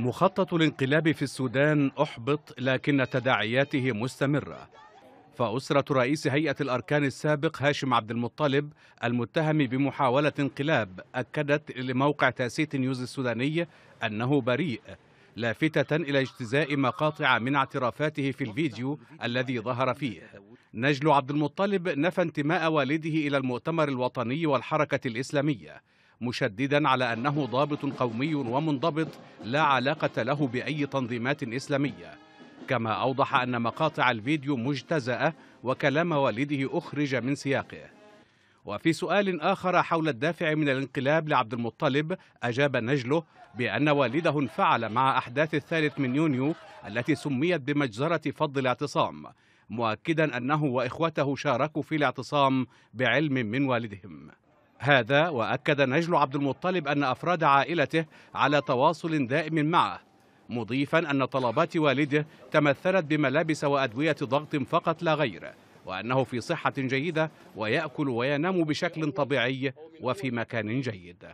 مخطط الانقلاب في السودان أحبط لكن تداعياته مستمرة فأسرة رئيس هيئة الأركان السابق هاشم عبد المطلب المتهم بمحاولة انقلاب أكدت لموقع تأسيت نيوز السوداني أنه بريء لافتة إلى اجتزاء مقاطع من اعترافاته في الفيديو الذي ظهر فيه نجل عبد المطلب نفى انتماء والده إلى المؤتمر الوطني والحركة الإسلامية مشددا على أنه ضابط قومي ومنضبط لا علاقة له بأي تنظيمات إسلامية كما أوضح أن مقاطع الفيديو مجتزأة وكلام والده أخرج من سياقه وفي سؤال آخر حول الدافع من الانقلاب لعبد المطلب أجاب نجله بأن والده انفعل مع أحداث الثالث من يونيو التي سميت بمجزرة فض الاعتصام مؤكدا أنه وإخوته شاركوا في الاعتصام بعلم من والدهم هذا وأكد نجل عبد المطلب أن أفراد عائلته على تواصل دائم معه مضيفا أن طلبات والده تمثلت بملابس وأدوية ضغط فقط لا غير وأنه في صحة جيدة ويأكل وينام بشكل طبيعي وفي مكان جيد